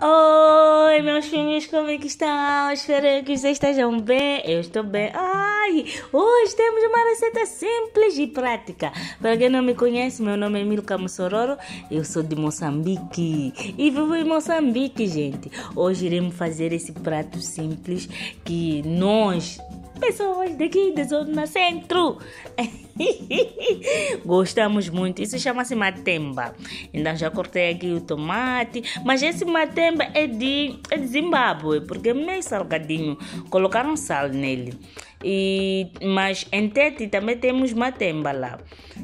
Oi, meus filhinhos, como é que estão? Espero que vocês estejam bem. Eu estou bem. Ai, hoje temos uma receita simples e prática. Para quem não me conhece, meu nome é Milka Mussororo. Eu sou de Moçambique e vivo em Moçambique, gente. Hoje iremos fazer esse prato simples que nós pessoas daqui da Zona Centro. Gostamos muito. Isso chama-se matemba. Então já cortei aqui o tomate. Mas esse matemba é de, é de Zimbábue, porque é meio salgadinho. Colocaram sal nele. E, mas em Tete também temos Matemba lá.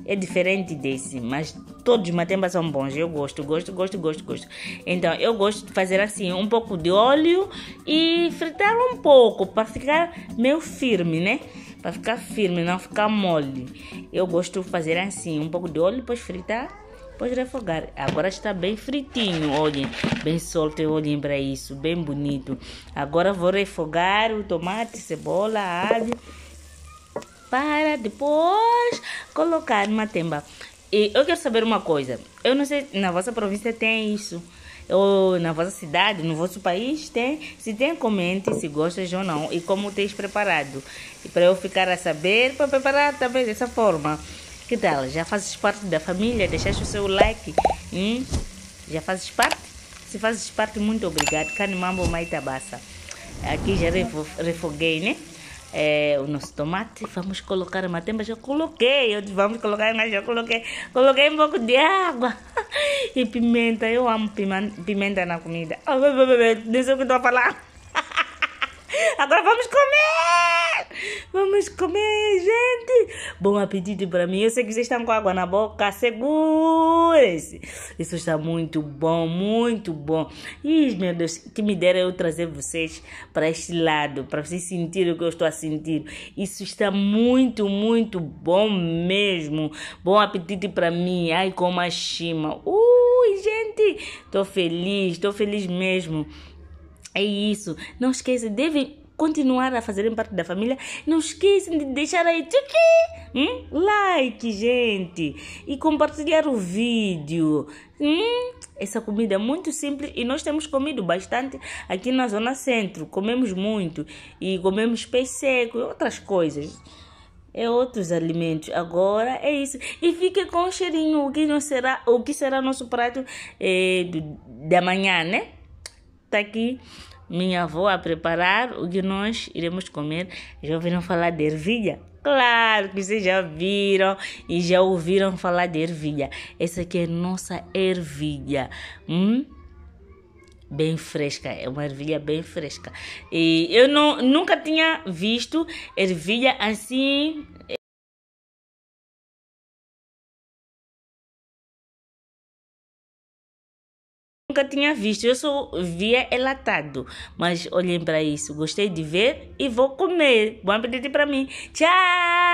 É diferente desse, mas todos os Matemba são bons. Eu gosto, gosto, gosto, gosto, gosto. Então eu gosto de fazer assim, um pouco de óleo e fritar um pouco para ficar meio firme, né? Para ficar firme, não ficar mole. Eu gosto de fazer assim, um pouco de óleo, depois fritar Pode refogar. Agora está bem fritinho, olhem. Bem solto, olhem para isso. Bem bonito. Agora vou refogar o tomate, cebola, alho. Para depois colocar uma temba. E eu quero saber uma coisa. Eu não sei, na vossa província tem isso. Ou na vossa cidade, no vosso país tem. Se tem, comente se gostas ou não. E como tens preparado. Para eu ficar a saber, para preparar também dessa forma. Que tal? Já fazes parte da família? Deixaste o seu like? Já fazes parte? Se fazes parte, muito obrigado. Canimambo Maitabassa. Aqui já refoguei, né? É, o nosso tomate. Vamos colocar a matemba. Já coloquei. Eu, vamos colocar, mas já coloquei. Coloquei um pouco de água. E pimenta. Eu amo pimenta, pimenta na comida. Não sei o que estou a falar. Agora vamos comer! Vamos comer, gente! Bom apetite para mim. Eu sei que vocês estão com água na boca. Segurem-se! Isso está muito bom, muito bom. Ih, meu Deus, que me dera eu trazer vocês para este lado, para vocês sentirem o que eu estou a sentir. Isso está muito, muito bom mesmo. Bom apetite para mim. Ai, como a chima. Ui, gente! Estou feliz, estou feliz mesmo. É isso. Não esqueça, devem continuar a fazerem parte da família. Não esqueçam de deixar aí tchuki, hum? like, gente, e compartilhar o vídeo. Hum? Essa comida é muito simples e nós temos comido bastante aqui na zona centro. Comemos muito e comemos peixe seco e outras coisas é outros alimentos. Agora é isso. E fique com o cheirinho, o que, não será, o que será nosso prato é, do, da manhã, né? está aqui. Minha avó a preparar o que nós iremos comer. Já ouviram falar de ervilha? Claro que vocês já viram e já ouviram falar de ervilha. Essa aqui é nossa ervilha. Hum? bem fresca, é uma ervilha bem fresca. E eu não, nunca tinha visto ervilha assim nunca tinha visto, eu só via enlatado. Mas olhem para isso, gostei de ver e vou comer. Bom apetite para mim. Tchau!